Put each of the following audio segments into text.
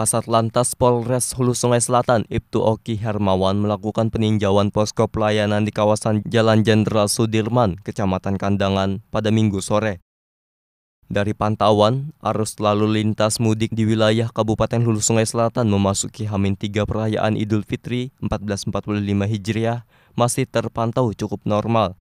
Kasat Lantas Polres Hulu Sungai Selatan Ibtu Oki Hermawan melakukan peninjauan posko pelayanan di kawasan Jalan Jenderal Sudirman, Kecamatan Kandangan pada minggu sore. Dari pantauan, arus lalu lintas mudik di wilayah Kabupaten Hulu Sungai Selatan memasuki Hamin 3 perayaan Idul Fitri 1445 Hijriah masih terpantau cukup normal.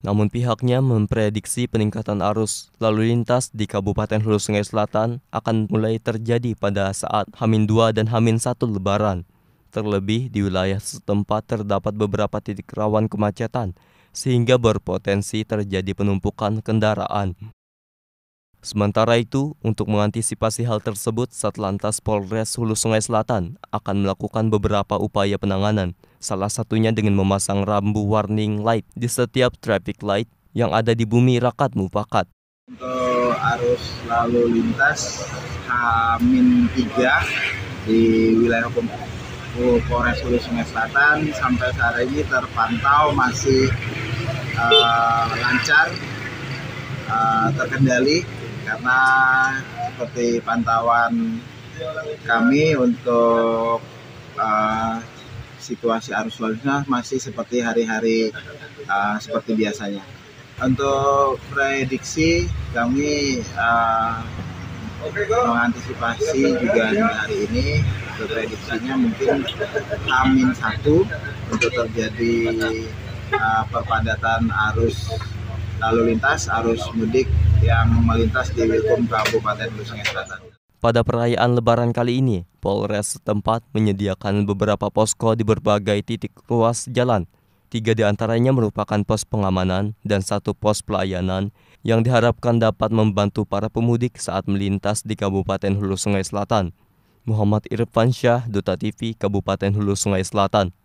Namun pihaknya memprediksi peningkatan arus lalu lintas di Kabupaten Hulu Sungai Selatan akan mulai terjadi pada saat Hamin 2 dan Hamin 1 Lebaran. Terlebih di wilayah setempat terdapat beberapa titik rawan kemacetan sehingga berpotensi terjadi penumpukan kendaraan. Sementara itu, untuk mengantisipasi hal tersebut, Satlantas Polres Hulu Sungai Selatan akan melakukan beberapa upaya penanganan, Salah satunya dengan memasang rambu warning light di setiap traffic light yang ada di bumi Rakat Mufakat. Untuk arus lalu lintas H-3 di wilayah hukum Polres Hulu Sungai Selatan sampai saat ini terpantau masih uh, lancar, uh, terkendali karena seperti pantauan kami untuk uh, situasi arus lalu lintas masih seperti hari-hari uh, seperti biasanya. Untuk prediksi kami uh, mengantisipasi juga hari ini prediksinya mungkin amin satu untuk terjadi uh, perpadatan arus lalu lintas arus mudik yang melintas di Wilkum Kabupaten Nusa Selatan. Pada perayaan Lebaran kali ini, Polres setempat menyediakan beberapa posko di berbagai titik ruas jalan. Tiga di antaranya merupakan pos pengamanan dan satu pos pelayanan yang diharapkan dapat membantu para pemudik saat melintas di Kabupaten Hulu Sungai Selatan. Muhammad Irfansyah, Duta TV, Kabupaten Hulu Sungai Selatan.